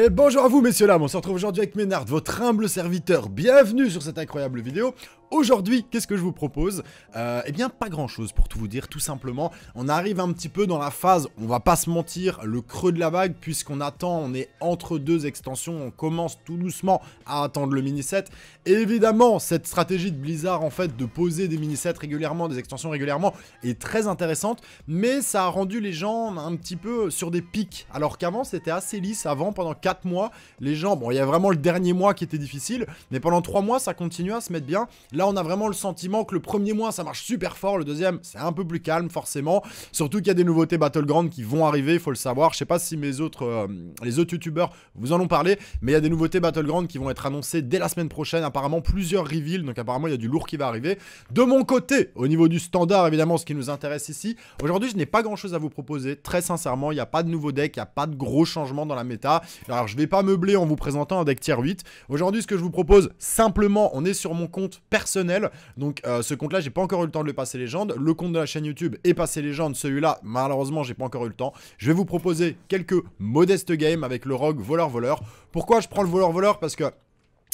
Et bonjour à vous messieurs là, on se retrouve aujourd'hui avec Ménard, votre humble serviteur. Bienvenue sur cette incroyable vidéo aujourd'hui, qu'est-ce que je vous propose euh, Eh bien, pas grand-chose pour tout vous dire, tout simplement. On arrive un petit peu dans la phase, on va pas se mentir, le creux de la vague, puisqu'on attend, on est entre deux extensions, on commence tout doucement à attendre le mini-set. Évidemment, cette stratégie de Blizzard, en fait, de poser des mini-sets régulièrement, des extensions régulièrement, est très intéressante, mais ça a rendu les gens un petit peu sur des pics, alors qu'avant, c'était assez lisse. Avant, pendant 4 mois, les gens, bon, il y a vraiment le dernier mois qui était difficile, mais pendant 3 mois, ça continue à se mettre bien on a vraiment le sentiment que le premier mois, ça marche super fort. Le deuxième, c'est un peu plus calme, forcément. Surtout qu'il y a des nouveautés Battleground qui vont arriver, il faut le savoir. Je sais pas si mes autres, euh, les autres youtubeurs vous en ont parlé, mais il y a des nouveautés Battleground qui vont être annoncées dès la semaine prochaine. Apparemment, plusieurs reveals. Donc, apparemment, il y a du lourd qui va arriver. De mon côté, au niveau du standard, évidemment, ce qui nous intéresse ici, aujourd'hui, je n'ai pas grand chose à vous proposer. Très sincèrement, il n'y a pas de nouveau deck, il n'y a pas de gros changements dans la méta. Alors, je vais pas meubler en vous présentant un deck tier 8. Aujourd'hui, ce que je vous propose, simplement, on est sur mon compte personnel personnel. Donc euh, ce compte-là, j'ai pas encore eu le temps de le passer légende. Le compte de la chaîne YouTube est passé légende. Celui-là, malheureusement, j'ai pas encore eu le temps. Je vais vous proposer quelques modestes games avec le Rogue voleur-voleur. Pourquoi je prends le voleur-voleur Parce que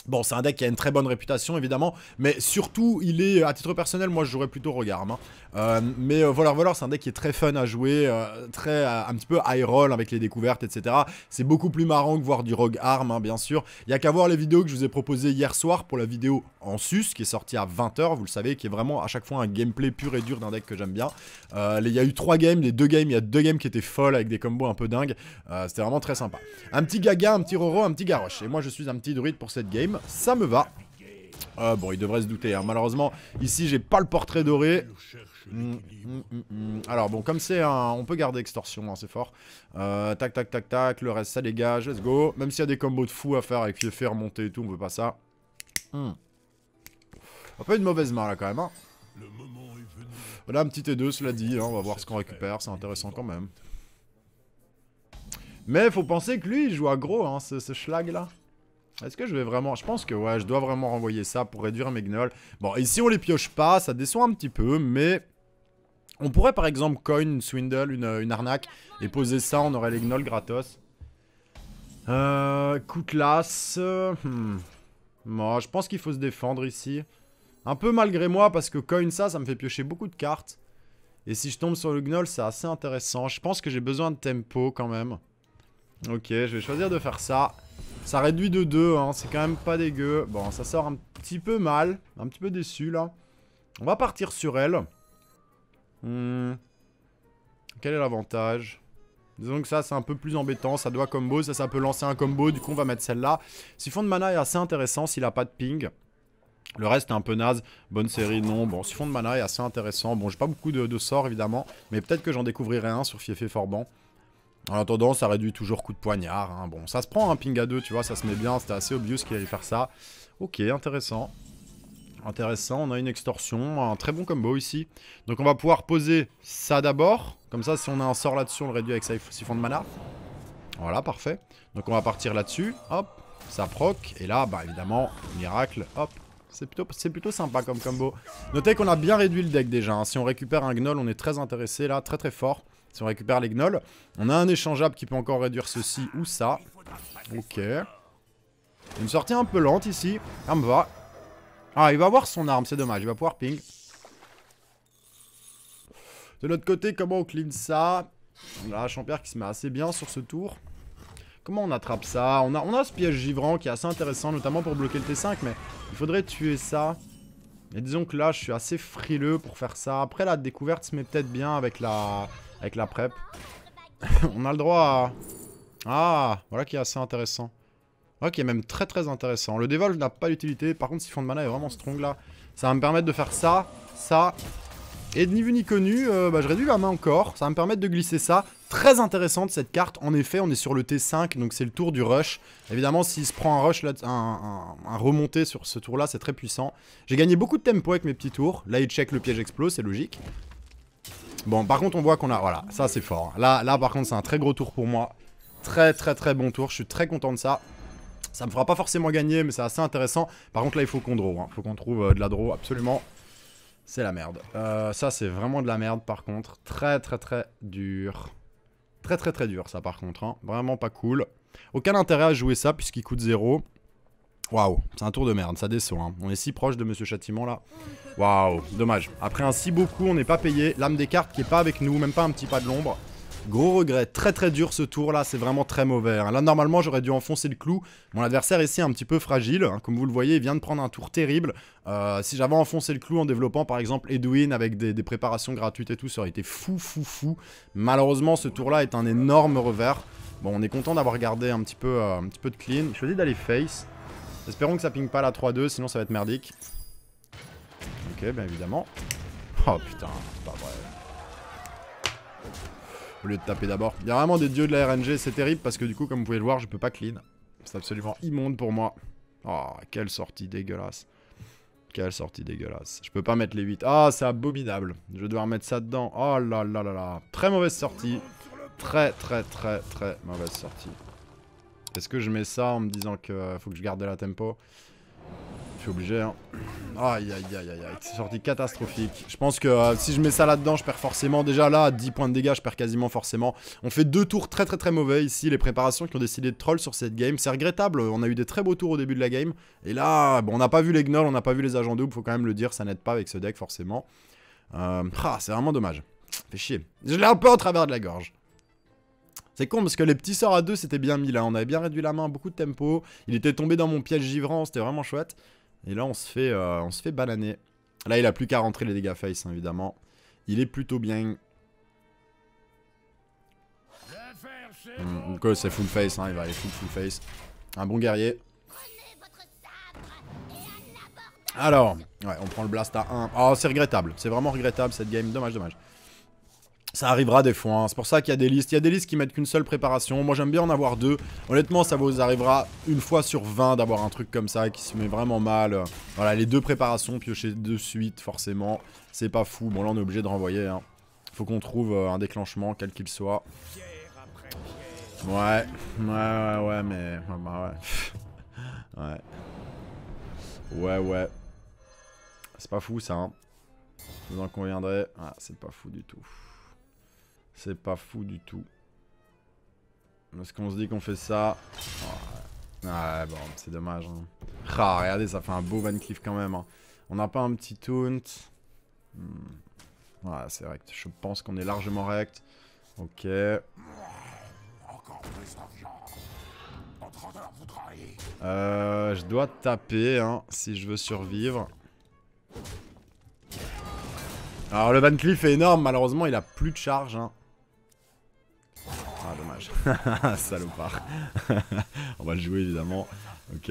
Bon, c'est un deck qui a une très bonne réputation, évidemment, mais surtout, il est, à titre personnel, moi, je jouerais plutôt Rogue Arm hein. euh, mais voilà, euh, voilà, c'est un deck qui est très fun à jouer, euh, très un petit peu high roll avec les découvertes, etc. C'est beaucoup plus marrant que voir du Rogue Arm, hein, bien sûr. Il y a qu'à voir les vidéos que je vous ai proposées hier soir pour la vidéo en sus, qui est sortie à 20h, vous le savez, qui est vraiment à chaque fois un gameplay pur et dur d'un deck que j'aime bien. Il y a eu trois games, les deux games, il y a deux games qui étaient folles avec des combos un peu dingues. C'était vraiment très sympa. Un petit Gaga, un petit Roro, un petit garoche. Et moi, je suis un petit druide pour cette game ça me va. Euh, bon, il devrait se douter. Hein. Malheureusement, ici, j'ai pas le portrait doré. Mm, mm, mm. Alors, bon, comme c'est un... On peut garder extorsion, hein, c'est fort. Euh, tac, tac, tac, tac. Le reste, ça dégage. Let's go. Même s'il y a des combos de fou à faire avec les faits remonter et tout, on veut pas ça. pas hmm. pas une mauvaise main, là, quand même. Hein. Voilà, un petit T2, e cela dit. on va voir ce qu'on récupère. C'est intéressant quand même. Mais faut penser que lui, il joue à gros, ce schlag, là. Est-ce que je vais vraiment... Je pense que ouais, je dois vraiment renvoyer ça pour réduire mes gnolls. Bon, ici, si on les pioche pas, ça descend un petit peu, mais... On pourrait par exemple coin swindle, une, arnaque, et poser ça, on aurait les gnolls gratos. Euh... euh hmm. Moi, je pense qu'il faut se défendre ici. Un peu malgré moi, parce que coin ça, ça me fait piocher beaucoup de cartes. Et si je tombe sur le gnoll, c'est assez intéressant. Je pense que j'ai besoin de tempo quand même. Ok, je vais choisir de faire ça. Ça réduit de 2, hein, c'est quand même pas dégueu. Bon, ça sort un petit peu mal, un petit peu déçu là. On va partir sur elle. Hmm. Quel est l'avantage Disons que ça c'est un peu plus embêtant, ça doit combo, ça ça peut lancer un combo, du coup on va mettre celle-là. Siphon de mana est assez intéressant s'il a pas de ping. Le reste est un peu naze, bonne série non, bon Siphon de mana est assez intéressant, bon j'ai pas beaucoup de, de sorts évidemment, mais peut-être que j'en découvrirai un sur Fiefé Forban. En attendant, ça réduit toujours coup de poignard. Hein. Bon, ça se prend un hein, ping à 2, tu vois, ça se met bien. C'était assez obvious qu'il allait faire ça. Ok, intéressant. Intéressant, on a une extorsion, un très bon combo ici. Donc on va pouvoir poser ça d'abord. Comme ça, si on a un sort là-dessus, on le réduit avec siphon de mana. Voilà, parfait. Donc on va partir là-dessus. Hop, ça proc. Et là, bah évidemment, miracle. Hop, c'est plutôt, plutôt, sympa comme combo. Notez qu'on a bien réduit le deck déjà. Hein. Si on récupère un Gnoll, on est très intéressé là, très très fort. Si on récupère les gnolls. On a un échangeable qui peut encore réduire ceci ou ça. Ok. Une sortie un peu lente ici. Ça me va. Ah, il va avoir son arme, c'est dommage. Il va pouvoir ping. De l'autre côté, comment on clean ça On a qui se met assez bien sur ce tour. Comment on attrape ça on a, on a ce piège givrant qui est assez intéressant, notamment pour bloquer le T5, mais il faudrait tuer ça. Et disons que là, je suis assez frileux pour faire ça. Après, la découverte se met peut-être bien avec la, avec la PrEP. on a le droit à... Ah, voilà qui est assez intéressant. Voilà qui est même très très intéressant. Le Devolve n'a pas d'utilité, par contre si fond de Mana est vraiment strong là. Ça va me permettre de faire ça, ça, et ni vu ni connu, euh, bah, je réduis ma main encore, ça va me permettre de glisser ça. Très intéressante cette carte, en effet on est sur le T5, donc c'est le tour du rush. Évidemment s'il se prend un rush, là, un, remonté sur ce tour là, c'est très puissant. J'ai gagné beaucoup de tempo avec mes petits tours, là il check le piège explose, c'est logique. Bon, par contre, on voit qu'on a... Voilà, ça, c'est fort. Là, là, par contre, c'est un très gros tour pour moi. Très, très, très bon tour. Je suis très content de ça. Ça me fera pas forcément gagner, mais c'est assez intéressant. Par contre, là, il faut qu'on draw. Il hein. faut qu'on trouve euh, de la draw, absolument. C'est la merde. Euh, ça, c'est vraiment de la merde, par contre. Très, très, très dur. Très, très, très dur, ça, par contre. Hein. Vraiment pas cool. Aucun intérêt à jouer ça, puisqu'il coûte 0. Waouh, c'est un tour de merde, ça déçoit. Hein. On est si proche de Monsieur Châtiment là. Waouh, dommage. Après un si beau coup, on n'est pas payé. L'âme des cartes qui est pas avec nous, même pas un petit pas de l'ombre. Gros regret, très très dur ce tour là, c'est vraiment très mauvais. Hein. Là normalement j'aurais dû enfoncer le clou, mon adversaire ici est un petit peu fragile, hein. comme vous le voyez il vient de prendre un tour terrible. Euh, si j'avais enfoncé le clou en développant par exemple Edwin avec des, préparations gratuites et tout, ça aurait été fou fou fou. Malheureusement ce tour là est un énorme revers. Bon on est content d'avoir gardé un petit peu, euh, un petit peu de clean, je choisis d'aller face. Espérons que ça ping pas la 3-2, sinon ça va être merdique. Ok, bien évidemment. Oh putain, c'est pas vrai. Au lieu de taper d'abord. Il y a vraiment des dieux de la RNG, c'est terrible parce que du coup, comme vous pouvez le voir, je peux pas clean. C'est absolument immonde pour moi. Oh, quelle sortie dégueulasse. Quelle sortie dégueulasse. Je peux pas mettre les 8. Ah, c'est abominable. Je vais devoir ça dedans. Oh là là là là. Très mauvaise sortie. Très très très très mauvaise sortie. Est-ce que je mets ça en me disant que euh, faut que je garde de la tempo Je suis obligé, hein. Aïe, aïe, aïe, aïe, aïe. C'est sorti catastrophique. Je pense que euh, si je mets ça là-dedans, je perds forcément. Déjà là, à 10 points de dégâts, je perds quasiment forcément. On fait deux tours très, très, très mauvais ici. Les préparations qui ont décidé de troll sur cette game. C'est regrettable. On a eu des très beaux tours au début de la game. Et là, bon, on n'a pas vu les gnolls, on n'a pas vu les agents doubles. Faut quand même le dire, ça n'aide pas avec ce deck forcément. Euh, ah, c'est vraiment dommage. Fait chier. Je l'ai un peu au travers de la gorge. C'est con parce que les petits sorts à deux c'était bien mis là, on avait bien réduit la main, beaucoup de tempo, il était tombé dans mon piège givrant, c'était vraiment chouette. Et là on se fait, euh, on se fait bananer. Là il a plus qu'à rentrer les dégâts face hein, évidemment. Il est plutôt bien. Hmm, c'est full face, hein, il va aller full full face. Un bon guerrier. Alors, ouais, on prend le blast à 1. Oh, c'est regrettable. C'est vraiment regrettable cette game. Dommage, dommage. Ça arrivera des fois, hein. c'est pour ça qu'il y a des listes. Il y a des listes qui mettent qu'une seule préparation. Moi j'aime bien en avoir deux. Honnêtement, ça vous arrivera une fois sur 20 d'avoir un truc comme ça qui se met vraiment mal. Voilà, les deux préparations piochées de suite, forcément. C'est pas fou. Bon, là on est obligé de renvoyer. Hein. Faut qu'on trouve euh, un déclenchement, quel qu'il soit. Ouais, ouais, ouais, ouais, mais. ouais. Bah, ouais. Ouais, ouais. C'est pas fou ça, hein. Vous en conviendrez. Ah, c'est pas fou du tout. C'est pas fou du tout. Est-ce qu'on se dit qu'on fait ça. ouais. bon, c'est dommage. Hein. Ah, regardez, ça fait un beau Van Cleef quand même. Hein. On n'a pas un petit taunt. Hmm. Ouais, c'est rect. Je pense qu'on est largement rect. Ok. Euh, je dois taper hein, si je veux survivre. Alors le Van Cleef est énorme, malheureusement il a plus de charge. Salopard. On va le jouer évidemment. Ok.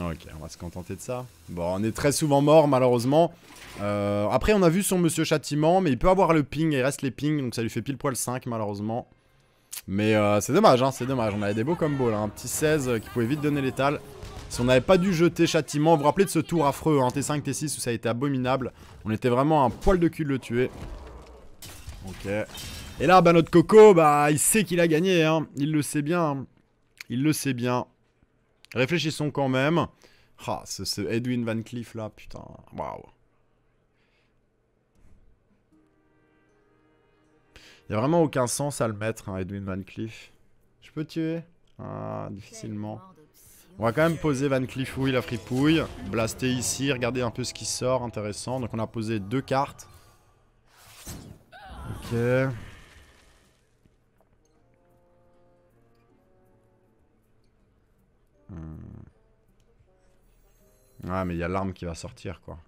Ok, on va se contenter de ça. Bon, on est très souvent mort, malheureusement. Euh, après, on a vu son Monsieur Châtiment, mais il peut avoir le ping, et il reste les pings, donc ça lui fait pile poil 5, malheureusement. Mais euh, c'est dommage, hein, c'est dommage. On avait des beaux combos, là. Un petit 16 euh, qui pouvait vite donner l'étal. Si on n'avait pas dû jeter Châtiment, vous vous rappelez de ce tour affreux, hein, T5, T6, où ça a été abominable. On était vraiment un poil de cul de le tuer. Ok. Et là, bah, notre Coco, bah, il sait qu'il a gagné, hein. Il le sait bien. Il le sait bien. Réfléchissons quand même. Ah, ce, Edwin Van Cleef, là, putain. Waouh. Il a vraiment aucun sens à le mettre, hein, Edwin Van Cleef. Je peux tuer Ah, difficilement. On va quand même poser Van Cleef, il la fripouille. Blaster ici, regarder un peu ce qui sort, intéressant. Donc on a posé deux cartes. Ok. Hmm. Ah mais il y a l'arme qui va sortir quoi.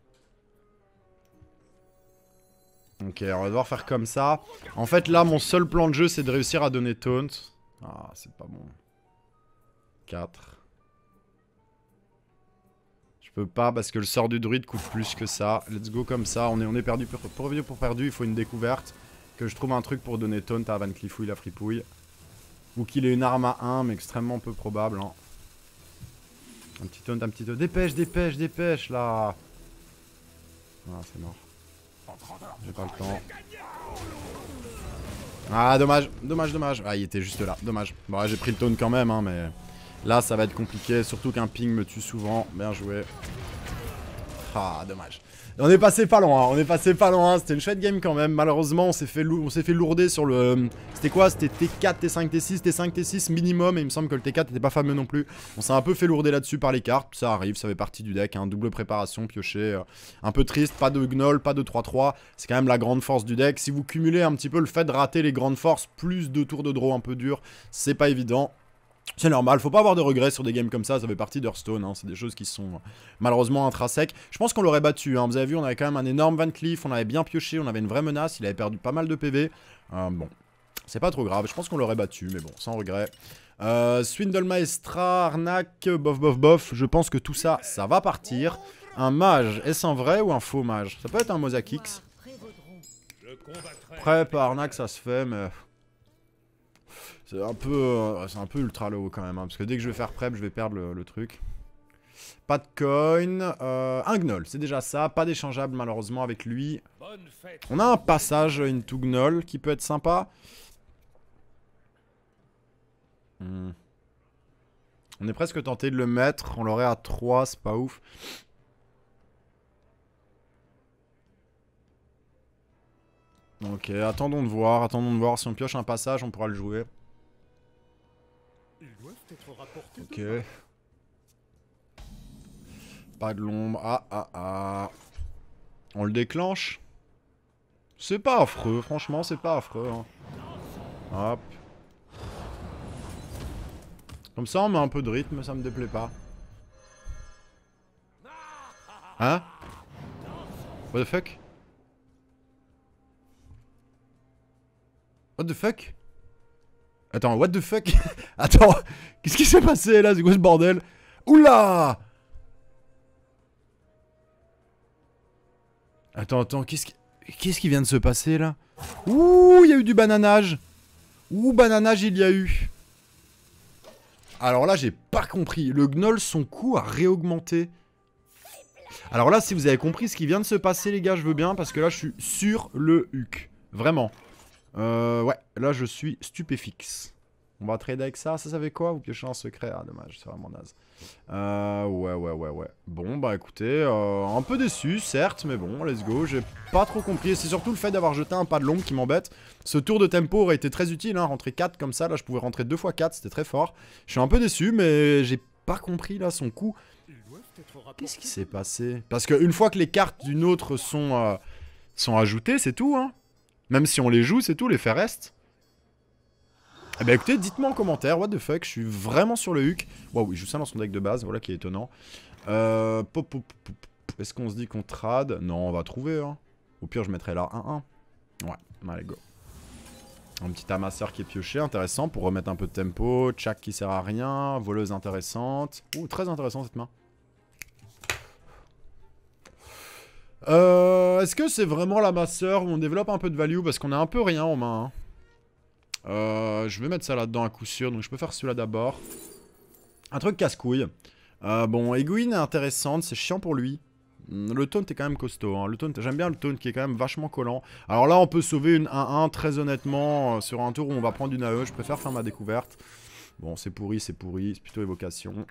Ok, on va devoir faire comme ça. En fait, là, mon seul plan de jeu, c'est de réussir à donner taunt. Ah, c'est pas bon. 4. Je peux pas parce que le sort du druide coûte plus que ça. Let's go comme ça. On est, on est perdu pour, pour, pour perdu. Il faut une découverte. Que je trouve un truc pour donner taunt à Van Cliffouille, la fripouille. Ou qu'il ait une arme à 1, mais extrêmement peu probable. Hein. Un petit taunt, un petit taunt. Dépêche, dépêche, dépêche, là Ah, c'est mort. J'ai pas le temps. Ah, dommage, dommage, dommage. Ah, il était juste là, dommage. Bon, j'ai pris le taunt quand même, hein, mais... Là, ça va être compliqué, surtout qu'un ping me tue souvent. Bien joué. Ah, dommage on est passé pas loin, on est passé pas loin, c'était une chouette game quand même. Malheureusement, on s'est fait, fait, lourder sur le... C'était quoi C'était T4, T5, T6, T5, T6 minimum, et il me semble que le T4 n'était pas fameux non plus. On s'est un peu fait lourder là-dessus par les cartes, ça arrive, ça fait partie du deck, hein. double préparation, piocher, euh, un peu triste, pas de gnoll, pas de 3-3, c'est quand même la grande force du deck. Si vous cumulez un petit peu le fait de rater les grandes forces, plus de tours de draw un peu dur, c'est pas évident, c'est normal, faut pas avoir de regrets sur des games comme ça, ça fait partie d'Hearthstone, hein. c'est des choses qui sont malheureusement intrinsèques. Je pense qu'on l'aurait battu, hein. vous avez vu, on avait quand même un énorme Van Cleef, on avait bien pioché, on avait une vraie menace, il avait perdu pas mal de PV. Euh, bon, c'est pas trop grave, je pense qu'on l'aurait battu, mais bon, sans regret. Euh, Swindle Maestra, Arnaque, bof bof bof, je pense que tout ça, ça va partir. Un mage, est-ce un vrai ou un faux mage Ça peut être un Mosaquix. Prêt par Arnaque, ça se fait, mais... C'est un peu euh, c'est un peu ultra low quand même, hein, parce que dès que je vais faire prep, je vais perdre le, truc. Pas de coin, euh, un gnoll, c'est déjà ça, pas d'échangeable malheureusement avec lui. On a un passage into gnoll qui peut être sympa. Hmm. On est presque tenté de le mettre, on l'aurait à 3, c'est pas ouf. Ok, attendons de voir, attendons de voir. Si on pioche un passage, on pourra le jouer. Ok. Pas de l'ombre. Ah, ah, ah. On le déclenche C'est pas affreux, franchement, c'est pas affreux. Hein. Hop. Comme ça, on met un peu de rythme, ça me déplaît pas. Hein What the fuck What the fuck Attends, what the fuck Attends, qu'est-ce qui s'est passé là C'est quoi ce bordel Oula Attends, attends, qu'est-ce qui... quest vient de se passer là Ouh, il y a eu du bananage Ouh, bananage il y a eu Alors là, j'ai pas compris. Le gnoll, son coût a réaugmenté. Alors là, si vous avez compris ce qui vient de se passer, les gars, je veux bien, parce que là, je suis sur le huc. Vraiment. Euh, ouais, là je suis stupéfixe. On va trader avec ça. Ça, savait quoi Vous piochez un secret. Ah, dommage, c'est vraiment naze. Euh, ouais, ouais, ouais, ouais. Bon, bah écoutez, euh, un peu déçu, certes, mais bon, let's go. J'ai pas trop compris. C'est surtout le fait d'avoir jeté un pas de long qui m'embête. Ce tour de tempo aurait été très utile, hein. Rentrer 4 comme ça, là, je pouvais rentrer 2 fois 4, c'était très fort. Je suis un peu déçu, mais j'ai pas compris, là, son coup. Qu'est-ce qui s'est passé Parce qu'une fois que les cartes d'une autre sont, euh, sont ajoutées, c'est tout, hein. Même si on les joue, c'est tout, les faits restent. Eh ben écoutez, dites-moi en commentaire, what the fuck, je suis vraiment sur le hook. Waouh, il joue ça dans son deck de base, voilà qui est étonnant. Euh, Est-ce qu'on se dit qu'on trade Non, on va trouver. Hein. Au pire, je mettrai là 1-1. Ouais, allez, go. Un petit amasseur qui est pioché, intéressant, pour remettre un peu de tempo. Chak qui sert à rien, voleuse intéressante. Ou très intéressant cette main. Euh, est-ce que c'est vraiment la masseur où on développe un peu de value Parce qu'on a un peu rien en main. Hein. Euh, je vais mettre ça là-dedans à coup sûr, donc je peux faire cela d'abord. Un truc casse-couille. Euh, bon, Eguin est intéressante, c'est chiant pour lui. Hmm, le taunt est quand même costaud. Hein. Le taunt, j'aime bien le taunt qui est quand même vachement collant. Alors là, on peut sauver une 1-1 très honnêtement euh, sur un tour où on va prendre une AE. Je préfère faire ma découverte. Bon, c'est pourri, c'est pourri. C'est plutôt évocation.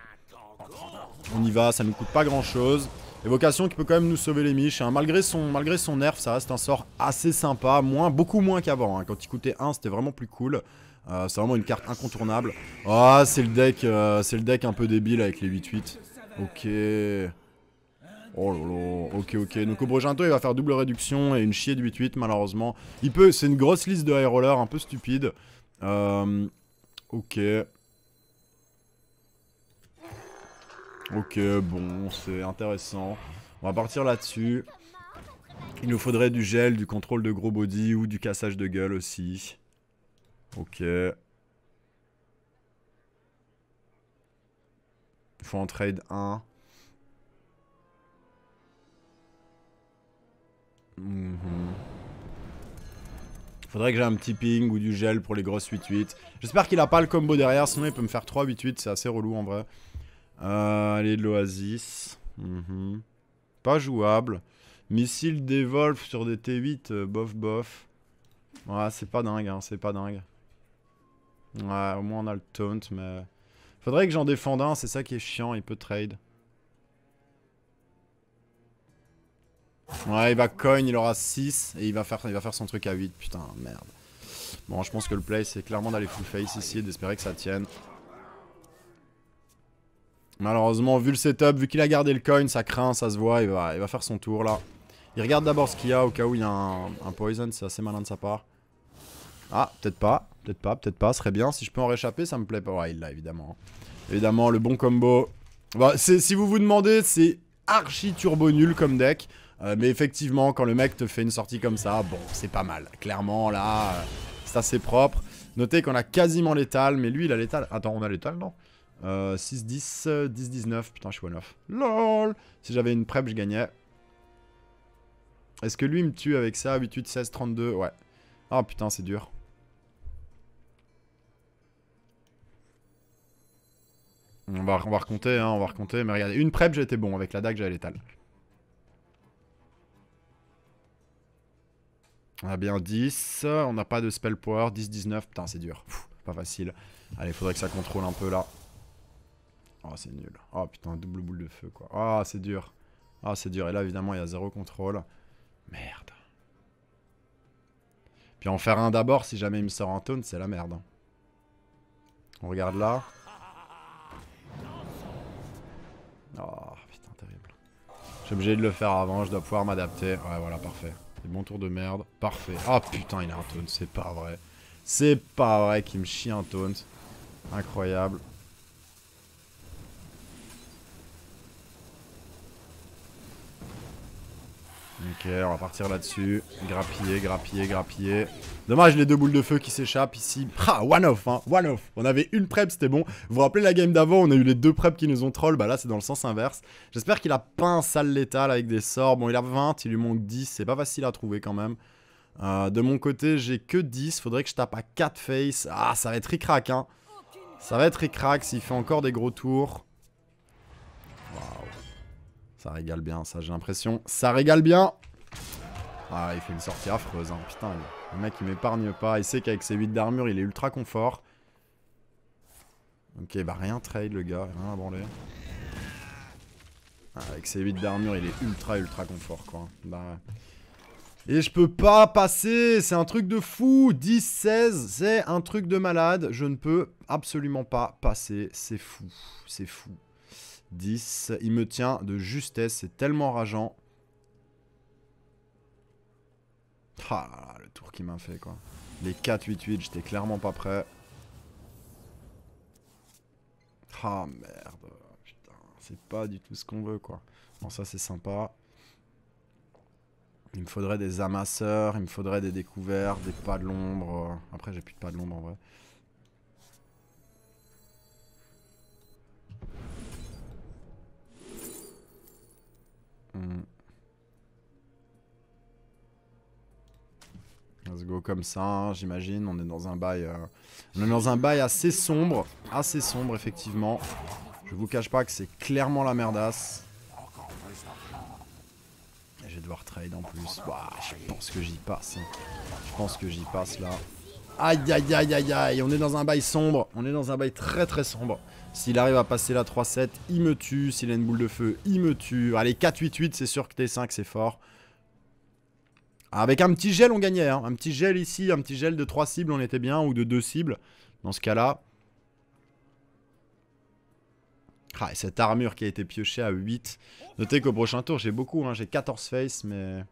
On y va, ça nous coûte pas grand-chose. Évocation qui peut quand même nous sauver les miches. Hein. Malgré, son, nerf, ça reste un sort assez sympa. Moins, beaucoup moins qu'avant. Hein. Quand il coûtait 1, c'était vraiment plus cool. Euh, c'est vraiment une carte incontournable. Ah, c'est le deck euh, c'est le deck un peu débile avec les 8-8. Ok. Oh ok ok, donc au Brogento il va faire double réduction et une chier de 8-8 malheureusement. Il peut, c'est une grosse liste de high roller un peu stupide. Euh, ok. Ok, bon, c'est intéressant. On va partir là-dessus. Il nous faudrait du gel, du contrôle de gros body ou du cassage de gueule aussi. Ok. Il faut en trade 1. il mhm. Faudrait que j'ai un petit ping ou du gel pour les grosses 8-8. J'espère qu'il a pas le combo derrière, sinon il peut me faire 3-8-8, c'est assez relou en vrai. Euh, allez, l'Oasis. Mhm. Pas jouable. Missile d'Evolve sur des T8, euh, bof bof. Ouais, c'est pas dingue, hein, c'est pas dingue. Ouais, au moins on a le taunt, mais... Faudrait que j'en défende un, c'est ça qui est chiant, il peut trade. Ouais, il va coin, il aura 6, et il va, faire, il va faire son truc à 8, putain, merde. Bon, je pense que le play, c'est clairement d'aller full face ici et d'espérer que ça tienne. Malheureusement, vu le setup, vu qu'il a gardé le coin, ça craint, ça se voit, il va, il va faire son tour là. Il regarde d'abord ce qu'il y a au cas où il y a un, poison, c'est assez malin de sa part. Ah, peut-être pas, peut-être pas, peut-être pas, serait bien. Si je peux en réchapper, ça me plaît pas. Ouais, il l'a évidemment. Évidemment, le bon combo. Bah, si vous vous demandez, c'est archi turbo nul comme deck. Euh, mais effectivement, quand le mec te fait une sortie comme ça, bon, c'est pas mal. Clairement, là, euh, c'est assez propre. Notez qu'on a quasiment l'étal, mais lui, il a l'étal. Attends, on a l'étal, non 6, 10, 10, 19. Putain, je suis one off. LOL Si j'avais une prep, je gagnais. Est-ce que lui il me tue avec ça 8, 8, 16, 32. Ouais. oh, putain, c'est dur. On va, recompter, hein, on va recompter. Mais regardez, une prep, j'étais bon. Avec la dague, j'avais l'étal. On ah, a bien 10. On n'a pas de spell power. 10, 19. Putain, c'est dur. pas facile. Allez, faudrait que ça contrôle un peu là. Oh, c'est nul. Oh, putain, double boule de feu, quoi. Ah, oh, c'est dur. Ah, c'est dur. Et là, évidemment, il y a zéro contrôle. Merde. Puis en faire un d'abord, si jamais il me sort en taunt, c'est la merde. Hein. On regarde là. Oh, putain, terrible. suis obligé de le faire avant, je dois pouvoir m'adapter. Ouais, voilà, parfait. C'est bon tour de merde, parfait. Ah, putain, il a un taunt, c'est pas vrai. C'est pas vrai qu'il me chie un taunt. Incroyable. Ok, on va partir là-dessus. Grappiller, grappiller, grappiller. Dommage, les deux boules de feu qui s'échappent ici. Ah, one off, hein, one off. On avait une prep, c'était bon. Vous vous rappelez la game d'avant, on a eu les deux preps qui nous ont troll. Bah là, c'est dans le sens inverse. J'espère qu'il a pas un sale létal avec des sorts. Bon, il a 20, il lui manque 10. C'est pas facile à trouver quand même. Euh, de mon côté, j'ai que 10. Faudrait que je tape à 4 face. Ah, ça va être ricrac, hein. Ça va être ricrac s'il fait encore des gros tours. Waouh. Ça régale bien, ça j'ai l'impression. Ça régale bien Ah, il fait une sortie affreuse, hein. Putain, le mec il m'épargne pas. Il sait qu'avec ses 8 d'armure, il est ultra confort. Ok, bah rien trade le gars, rien à branler. Ah, avec ses 8 d'armure, il est ultra ultra confort quoi. Bah... Et je peux pas passer, c'est un truc de fou 10-16, c'est un truc de malade, je ne peux absolument pas passer, c'est fou, c'est fou. 10. Il me tient de justesse, c'est tellement rageant. Ah là là, le tour qui m'a fait quoi. Les 4-8-8, j'étais clairement pas prêt. Ah merde, putain, c'est pas du tout ce qu'on veut quoi. Bon ça c'est sympa. Il me faudrait des amasseurs, il me faudrait des découvertes, des pas de l'ombre. Après j'ai plus de pas de l'ombre en vrai. Hmm. Let's go comme ça, hein, j'imagine. On est dans un bail, euh, on est dans un bail assez sombre, assez sombre effectivement. Je vous cache pas que c'est clairement la merdasse. Et je vais devoir trade en plus. je pense que j'y passe. Hein. Je pense que j'y passe là. Aïe aïe aïe aïe aïe. On est dans un bail sombre. On est dans un bail très très sombre. S'il arrive à passer la 3-7, il me tue. S'il a une boule de feu, il me tue. Allez, 4-8-8, c'est sûr que T5, c'est fort. Avec un petit gel, on gagnait. Hein. Un petit gel ici, un petit gel de 3 cibles, on était bien. Ou de 2 cibles. Dans ce cas-là. Ah, et cette armure qui a été piochée à 8. Notez qu'au prochain tour, j'ai beaucoup. Hein. J'ai 14 face, mais...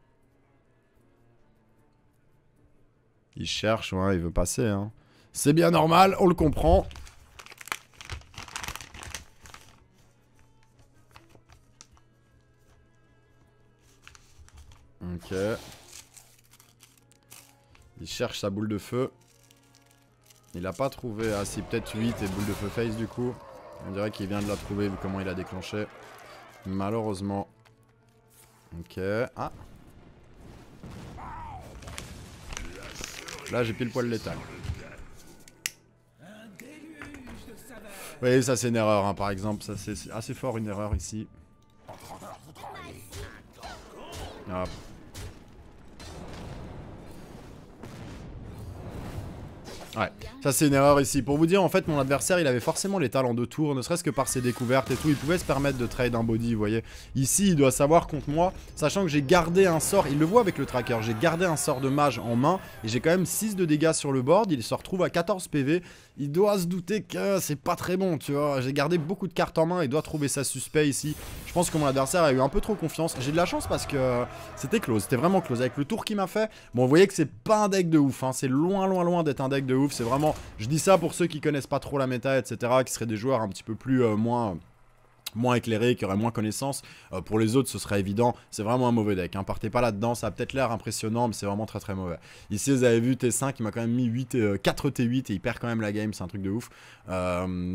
Il cherche, il veut passer. Hein. C'est bien normal, on le comprend. Il cherche sa boule de feu. Il a pas trouvé. Ah si, peut-être 8 et boule de feu face du coup. On dirait qu'il vient de la trouver vu comment il a déclenché. Malheureusement. Ok. Ah. Là, j'ai pile poil létal. Oui, ça c'est une erreur, hein. par exemple. Ça c'est assez fort une erreur ici. Hop. Ah. All right. c'est une erreur ici. Pour vous dire, en fait, mon adversaire, il avait forcément les talents de tour, ne serait-ce que par ses découvertes et tout. Il pouvait se permettre de trade un body, vous voyez. Ici, il doit savoir contre moi, sachant que j'ai gardé un sort, il le voit avec le tracker, j'ai gardé un sort de mage en main, et j'ai quand même 6 de dégâts sur le board, il se retrouve à 14 PV. Il doit se douter que c'est pas très bon, tu vois. J'ai gardé beaucoup de cartes en main, il doit trouver ça suspect ici. Je pense que mon adversaire a eu un peu trop confiance. J'ai de la chance parce que c'était close, c'était vraiment close. Avec le tour qu'il m'a fait, bon, vous voyez que c'est pas un deck de ouf, hein. c'est loin, loin, loin d'être un deck de ouf, c'est vraiment je dis ça pour ceux qui connaissent pas trop la méta, etc., qui seraient des joueurs un petit peu plus euh, moins euh, moins éclairés qui auraient moins connaissance. Euh, pour les autres, ce serait évident. C'est vraiment un mauvais deck. Hein. Partez pas là-dedans. Ça a peut-être l'air impressionnant, mais c'est vraiment très très mauvais. Ici, vous avez vu T5, il m'a quand même mis 8 4 T8 et il perd quand même la game. C'est un truc de ouf.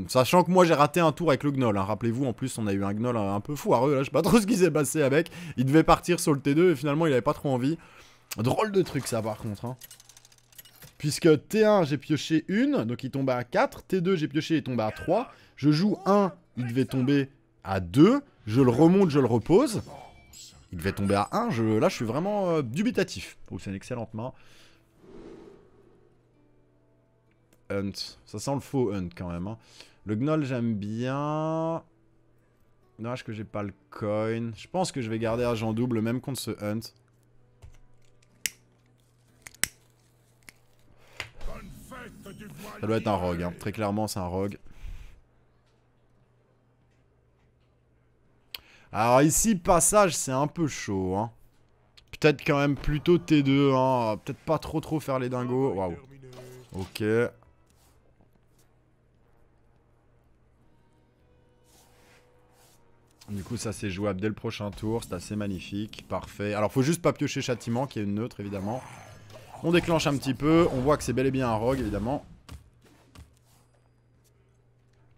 sachant que moi, j'ai raté un tour avec le Gnoll. Hein. Rappelez-vous, en plus, on a eu un Gnoll un peu foireux. Là, je sais pas trop ce qui s'est passé avec. Il devait partir sur le T2 et finalement, il avait pas trop envie. Drôle de truc, ça, par contre. Hein. Puisque T1, j'ai pioché une, donc il tombe à 4. T2, j'ai pioché, il tombe à 3. Je joue 1, il devait tomber à 2. Je le remonte, je le repose. Il devait tomber à 1. Je, là, je suis vraiment euh, dubitatif. Oh, c'est une excellente main. Hunt. Ça sent le faux Hunt quand même. Hein. Le Gnoll, j'aime bien. Dommage que j'ai pas le coin. Je pense que je vais garder jean double, même contre ce Hunt. Ça doit être un rogue, hein. très clairement c'est un rogue. Alors ici, passage, c'est un peu chaud. Hein. Peut-être quand même plutôt T2. Hein. Peut-être pas trop trop faire les dingos. Waouh. Ok. Du coup, ça c'est jouable dès le prochain tour. C'est assez magnifique. Parfait. Alors, faut juste pas piocher châtiment, qui est une neutre, évidemment. On déclenche un petit peu. On voit que c'est bel et bien un rogue, évidemment.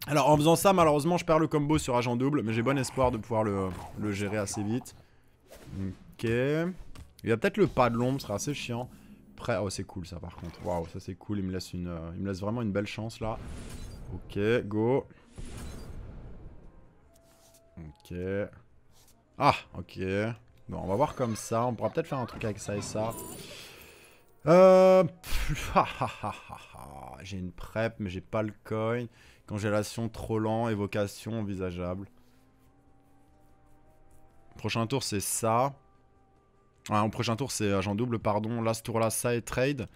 Alors en faisant ça, malheureusement, je perds le combo sur agent double, mais j'ai bon espoir de pouvoir le, gérer assez vite. Ok. Il y a peut-être le pas de l'ombre, ce sera assez chiant. Prêt. Oh, c'est cool ça par contre. Waouh, ça c'est cool. Il me, laisse une, euh, il me laisse vraiment une belle chance là. Ok, go. Ok. Ah, ok. Bon, on va voir comme ça. On pourra peut-être faire un truc avec ça et ça. Euh, j'ai une prep, mais j'ai pas le coin. Congélation trop lent, évocation envisageable. Prochain tour, c'est ça. Ah, en prochain tour, c'est agent double, pardon. Là, ce tour-là, ça et trade.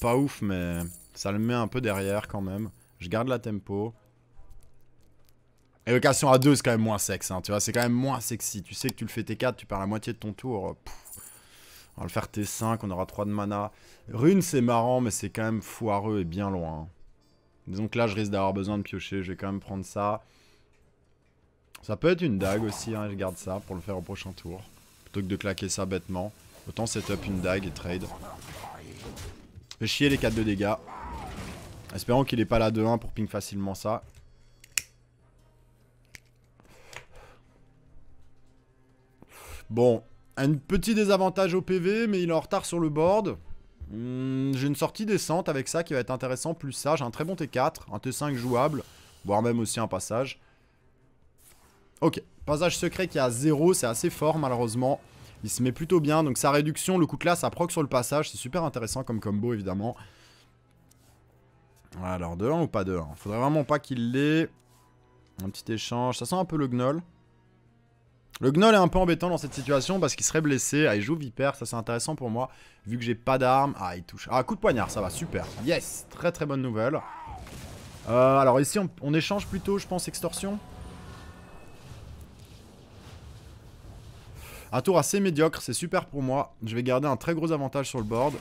Pas ouf, mais ça le met un peu derrière quand même. Je garde la tempo. Évocation à 2, c'est quand même moins sexe. Hein, tu vois, c'est quand même moins sexy. Tu sais que tu le fais tes 4 tu perds la moitié de ton tour. On va le faire T5, on aura 3 de mana. Rune, c'est marrant, mais c'est quand même foireux et bien loin. Disons que là, je risque d'avoir besoin de piocher. Je vais quand même prendre ça. Ça peut être une dague aussi, hein, je garde ça pour le faire au prochain tour. Plutôt que de claquer ça bêtement. Autant setup une dague et trade. Je chier les 4 de dégâts. Espérons qu'il n'est pas là de 1 pour ping facilement ça. Bon, un petit désavantage au PV, mais il est en retard sur le board. Hmm, j'ai une sortie descente avec ça qui va être intéressant, plus ça. J'ai un très bon T4, un T5 jouable, voire même aussi un passage. Ok, passage secret qui est à 0, c'est assez fort malheureusement. Il se met plutôt bien, donc sa réduction, le coup de classe, ça proc sur le passage. C'est super intéressant comme combo évidemment. Alors, de 1 ou pas de 1 Faudrait vraiment pas qu'il l'ait. Un petit échange, ça sent un peu le gnoll. Le Gnoll est un peu embêtant dans cette situation parce qu'il serait blessé. Ah, il joue Vipère, ça c'est intéressant pour moi. Vu que j'ai pas d'armes. Ah, il touche. Ah, coup de poignard, ça va, super. Yes, très très bonne nouvelle. Euh, alors ici, on, échange plutôt, je pense, extorsion. Un tour assez médiocre, c'est super pour moi. Je vais garder un très gros avantage sur le board.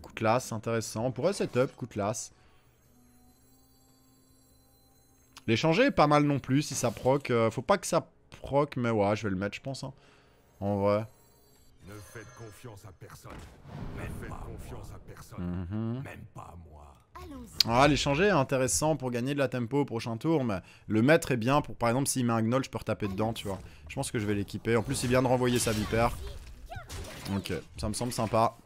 Coup de classe, intéressant. On pourrait setup, coup de classe. L'échanger est pas mal non plus si ça proc. Euh, faut pas que ça proc, mais ouais, je vais le mettre, je pense. Hein. En vrai. Ne faites mhm. l'échanger ah, est intéressant pour gagner de la tempo au prochain tour, mais le mettre est bien pour, par exemple, s'il met un gnoll, je peux retaper dedans, tu vois. Je pense que je vais l'équiper. En plus, il vient de renvoyer sa vipère. Ok, ça me semble sympa.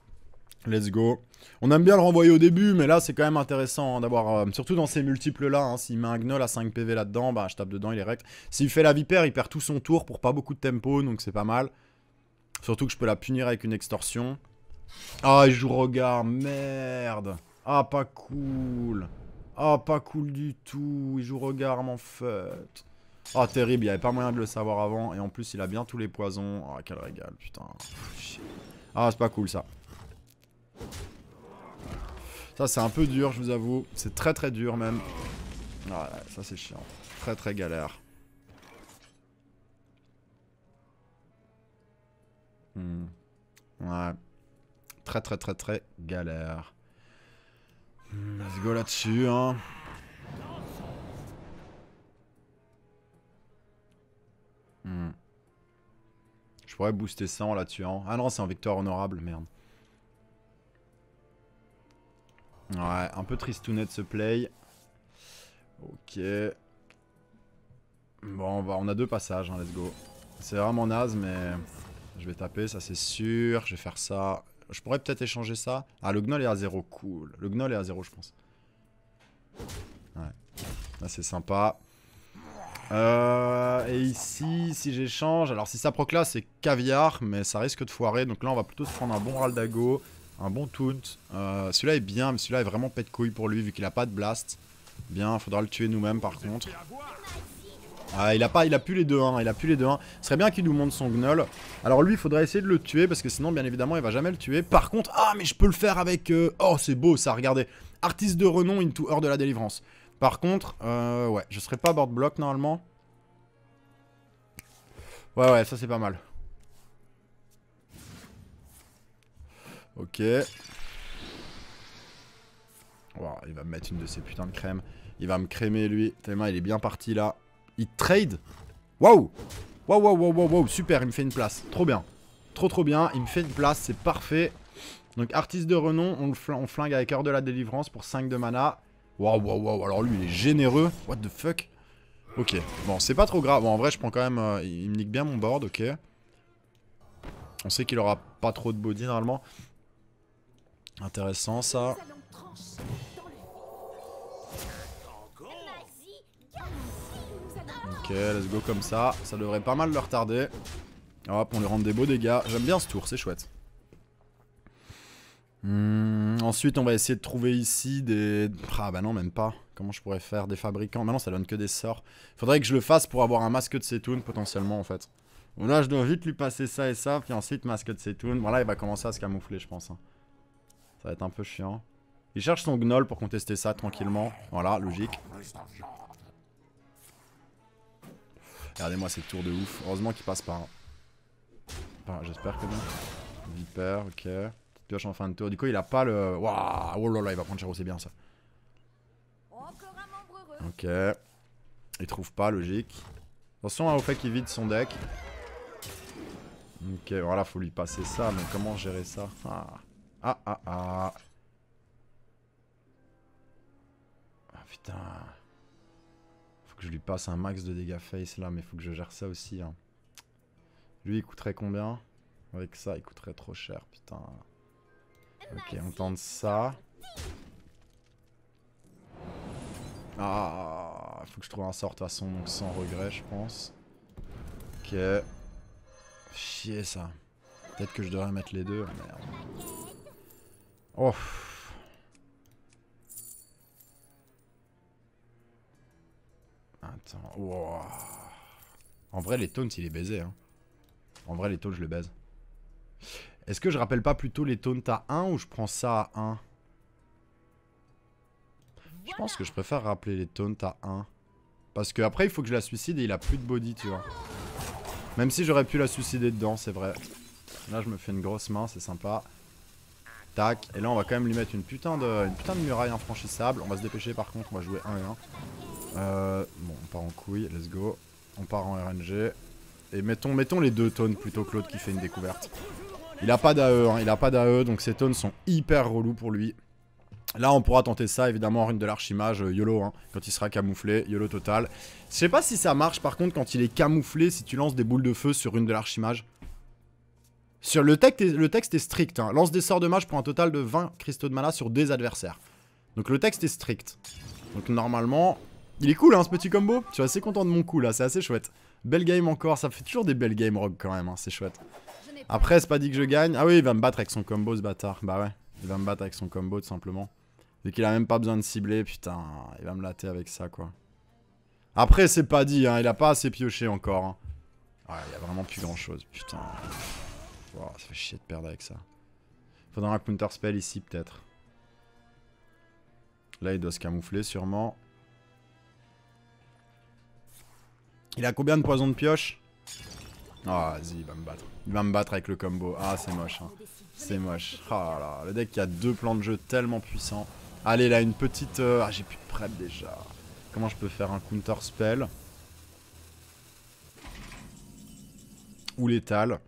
Let's go. On aime bien le renvoyer au début, mais là c'est quand même intéressant d'avoir, euh, surtout dans ces multiples là, hein. s'il met un gnoll à 5 PV là-dedans, bah je tape dedans, il est rect. S'il fait la vipère, il perd tout son tour pour pas beaucoup de tempo, donc c'est pas mal. Surtout que je peux la punir avec une extorsion. Ah, il joue regard, merde. Ah, pas cool. Ah, pas cool du tout. Il joue regard, En fait. Ah, terrible, il n'y avait pas moyen de le savoir avant. Et en plus, il a bien tous les poisons. Ah, quel régal, putain. Ah, c'est pas cool ça. Ça, c'est un peu dur, je vous avoue. C'est très très dur même. ça c'est chiant. Très très galère. Hmm. Ouais. Très très très très galère. Hmm, let's go là-dessus, hein. hmm. Je pourrais booster ça en la tuant. Ah non, c'est un victoire honorable, merde. Ouais, un peu tristounet de ce play. Ok. Bon, on, va, on a deux passages, hein, let's go. C'est vraiment naze, mais je vais taper, ça c'est sûr. Je vais faire ça. Je pourrais peut-être échanger ça. Ah, le gnoll est à zéro, cool. Le gnoll est à zéro, je pense. Ouais. c'est sympa. Euh, et ici, si j'échange... Alors, si ça proc là, c'est caviar, mais ça risque de foirer. Donc là, on va plutôt se prendre un bon Raldago un bon tout. Euh, celui-là est bien, mais celui-là est vraiment pète de couille pour lui vu qu'il a pas de blast. Bien, faudra le tuer nous-mêmes par contre. Ah, il a pas, il a plus les deux 1 il a plus les deux 1 Ce serait bien qu'il nous montre son gnoll. Alors lui, il faudra essayer de le tuer parce que sinon, bien évidemment, il va jamais le tuer. Par contre, ah, mais je peux le faire avec... Euh, oh, c'est beau ça, regardez. Artiste de renom, into heure de la délivrance. Par contre, euh, ouais, je serai pas board block normalement. Ouais, ouais, ça c'est pas mal. Ok. il va me mettre une de ses putains de crèmes. Il va me crémer lui. Tellement il est bien parti là. Il trade Waouh Waouh, waouh, waouh, waouh, wow. super, il me fait une place. Trop bien. Trop, trop bien. Il me fait une place, c'est parfait. Donc, artiste de renom, on, le flingue avec heure de la délivrance pour 5 de mana. Waouh, waouh, waouh. Alors, lui, il est généreux. What the fuck Ok, bon, c'est pas trop grave. Bon, en vrai, je prends quand même. Euh, il me nique bien mon board, ok. On sait qu'il aura pas trop de body normalement. Intéressant ça. Ok, let's go comme ça. Ça devrait pas mal le retarder. Hop, on lui rend des beaux dégâts. J'aime bien ce tour, c'est chouette. Hmm, ensuite, on va essayer de trouver ici des... Ah bah non, même pas. Comment je pourrais faire des fabricants Maintenant, bah ça donne que des sorts. Faudrait que je le fasse pour avoir un masque de Setoun, potentiellement, en fait. là, je dois vite lui passer ça et ça, puis ensuite, masque de Setoun. Bon, là, il va commencer à se camoufler, je pense. Hein. Ça va être un peu chiant. Il cherche son gnoll pour contester ça tranquillement. Voilà, logique. Regardez-moi cette tour de ouf. Heureusement qu'il passe par... J'espère que non. Viper, ok. Petite pioche en fin de tour. Du coup, il a pas le... Waouh Oh là là, il va prendre cher c'est bien ça. Ok. Il trouve pas, logique. Attention à hein, au fait qu'il vide son deck. Ok, voilà, faut lui passer ça, mais comment gérer ça ah. Ah, ah, ah. Ah, putain. Faut que je lui passe un max de dégâts face, là, mais faut que je gère ça aussi. Hein. Lui, il coûterait combien Avec ça, il coûterait trop cher, putain. Ok, on tente ça. Ah, faut que je trouve un sort à son donc sans regret, je pense. Ok. Chier ça. Peut-être que je devrais mettre les deux, merde. Oh. Attends. En vrai, les taunts, il est baisé. Hein. En vrai, les taunts, je le baise. Est-ce que je rappelle pas plutôt les taunts à 1 ou je prends ça à 1 Je pense que je préfère rappeler les taunts à 1. Parce que après, il faut que je la suicide et il a plus de body, tu vois. Même si j'aurais pu la suicider dedans, c'est vrai. Là, je me fais une grosse main, c'est sympa. Tac. Et là, on va quand même lui mettre une putain de, de muraille infranchissable. On va se dépêcher par contre, on va jouer 1 et 1. Euh, bon, on part en couille, let's go. On part en RNG. Et mettons, les deux tonnes plutôt Claude qui fait une découverte. Il a pas d'AE, hein. il a pas d'AE, donc ces tonnes sont hyper relous pour lui. Là, on pourra tenter ça, évidemment, en rune de l'archimage, euh, YOLO, hein, quand il sera camouflé, YOLO total. Je sais pas si ça marche, par contre, quand il est camouflé, si tu lances des boules de feu sur une de l'archimage. Sur le, texte est, le texte est strict. Hein. Lance des sorts de mage pour un total de 20 cristaux de mana sur des adversaires. Donc le texte est strict. Donc normalement... Il est cool hein, ce petit combo. Tu suis assez content de mon coup là, c'est assez chouette. Belle game encore, ça fait toujours des belles games rogue quand même, hein. c'est chouette. Après, c'est pas dit que je gagne. Ah oui, il va me battre avec son combo ce bâtard. Bah ouais, il va me battre avec son combo tout simplement. Vu qu'il a même pas besoin de cibler, putain, il va me latter avec ça quoi. Après, c'est pas dit, hein. il a pas assez pioché encore. Ouais, il y a vraiment plus grand chose, putain. Wow, oh, ça fait chier de perdre avec ça. Faudra un counter spell ici peut-être. Là il doit se camoufler sûrement. Il a combien de poisons de pioche Ah vas-y il va me battre. Il va me battre avec le combo. Ah c'est moche. Hein. C'est moche. Oh là Le deck qui a deux plans de jeu tellement puissants. Allez là une petite... Euh, ah j'ai plus de prep déjà. Comment je peux faire un counter spell Ou l'étale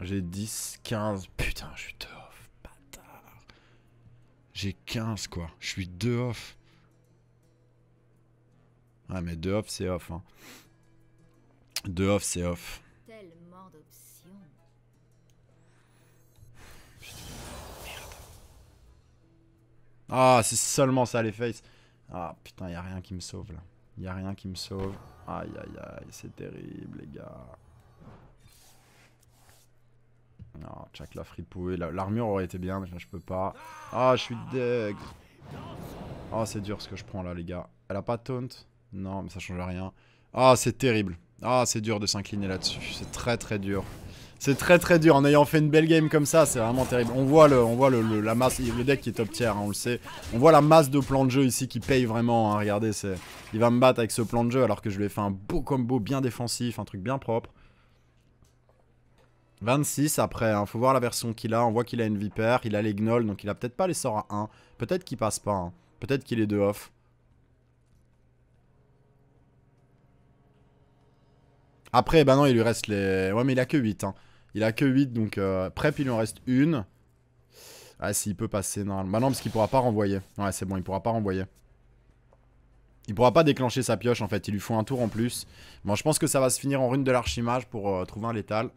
J'ai 10, 15. Putain, je suis deux off, bâtard. J'ai 15, quoi. Je suis deux off. Ouais ah, mais deux off, c'est off. Hein. Deux off, c'est off. Putain, Merde. Ah, c'est seulement ça, les face. Ah, putain, y'a a rien qui me sauve, là. Y'a a rien qui me sauve. Aïe, aïe, aïe, c'est terrible, les gars. Non, check la fripouille. L'armure aurait été bien, mais je peux pas. Ah, je suis deg. Ah, c'est dur ce que je prends là, les gars. Elle a pas taunt Non, mais ça change rien. Ah, c'est terrible. Ah, c'est dur de s'incliner là-dessus. C'est très très dur. C'est très très dur. En ayant fait une belle game comme ça, c'est vraiment terrible. On voit, le, on voit le, la masse, le deck qui est top tier, hein, on le sait. On voit la masse de plans de jeu ici qui paye vraiment. Hein. Regardez, il va me battre avec ce plan de jeu alors que je lui ai fait un beau combo bien défensif, un truc bien propre. 26 après, hein. faut voir la version qu'il a, on voit qu'il a une vipère, il a les gnolls, donc il a peut-être pas les sorts à 1. Peut-être qu'il passe pas, hein. peut-être qu'il est de off. Après, bah non, il lui reste les... Ouais, mais il a que 8, hein. Il a que 8, donc euh, prep, il lui en reste une. Ah, s'il peut passer, non. Bah non, parce qu'il pourra pas renvoyer. Ouais, c'est bon, il pourra pas renvoyer. Il pourra pas déclencher sa pioche, en fait. Il lui faut un tour en plus. Bon, je pense que ça va se finir en rune de l'archimage pour euh, trouver un létal.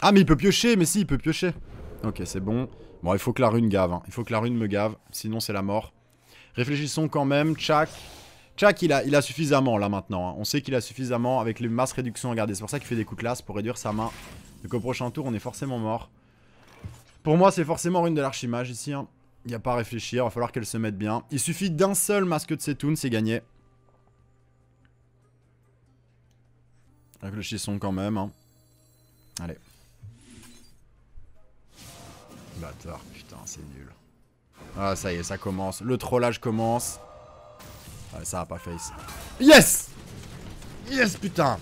Ah mais il peut piocher, mais si, il peut piocher. Ok, c'est bon. Bon, il faut que la rune gave. Hein. Il faut que la rune me gave, sinon c'est la mort. Réfléchissons quand même, Tchak. Tchak, il a, il a suffisamment là maintenant. Hein. On sait qu'il a suffisamment avec les masses réductions Regardez, c'est pour ça qu'il fait des coups de classe pour réduire sa main. Donc au prochain tour, on est forcément mort. Pour moi, c'est forcément rune de l'archimage ici. Hein. Il n'y a pas à réfléchir, il va falloir qu'elle se mette bien. Il suffit d'un seul masque de Setoun, c'est gagné. Réfléchissons quand même. Allez. Putain, c'est nul. Ah, ça y est, ça commence. Le trollage commence. Ah, ça a pas face. Yes Yes, putain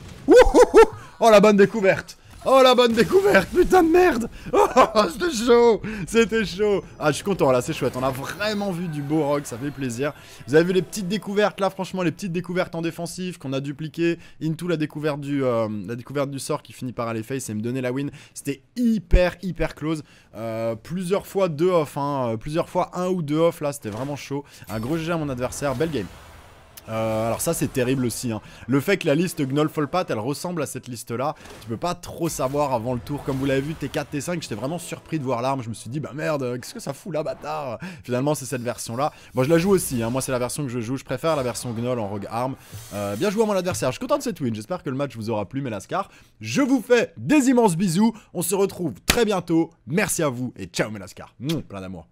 Oh, la bonne découverte Oh la bonne découverte, putain de merde Oh c'était chaud C'était chaud Ah je suis content là, c'est chouette, on a vraiment vu du beau rock, ça fait plaisir. Vous avez vu les petites découvertes là, franchement les petites découvertes en défensif qu'on a dupliquées. Into la découverte du, euh, la découverte du sort qui finit par aller face et me donner la win. C'était hyper hyper close. Euh, plusieurs fois deux off, hein, plusieurs fois un ou deux off là, c'était vraiment chaud. Un gros GG à mon adversaire, belle game. Euh, alors ça c'est terrible aussi. Hein. Le fait que la liste Gnoll Gnolfolpat elle ressemble à cette liste là, tu peux pas trop savoir avant le tour. Comme vous l'avez vu, T4, T5, j'étais vraiment surpris de voir l'arme. Je me suis dit bah merde, qu'est-ce que ça fout là bâtard Finalement c'est cette version là. Bon je la joue aussi, hein. moi c'est la version que je joue, je préfère la version Gnoll en Rogue Arm. Euh, bien joué à mon adversaire, je suis content de cette win, j'espère que le match vous aura plu Mélascar Je vous fais des immenses bisous, on se retrouve très bientôt. Merci à vous et ciao Melascar. plein d'amour.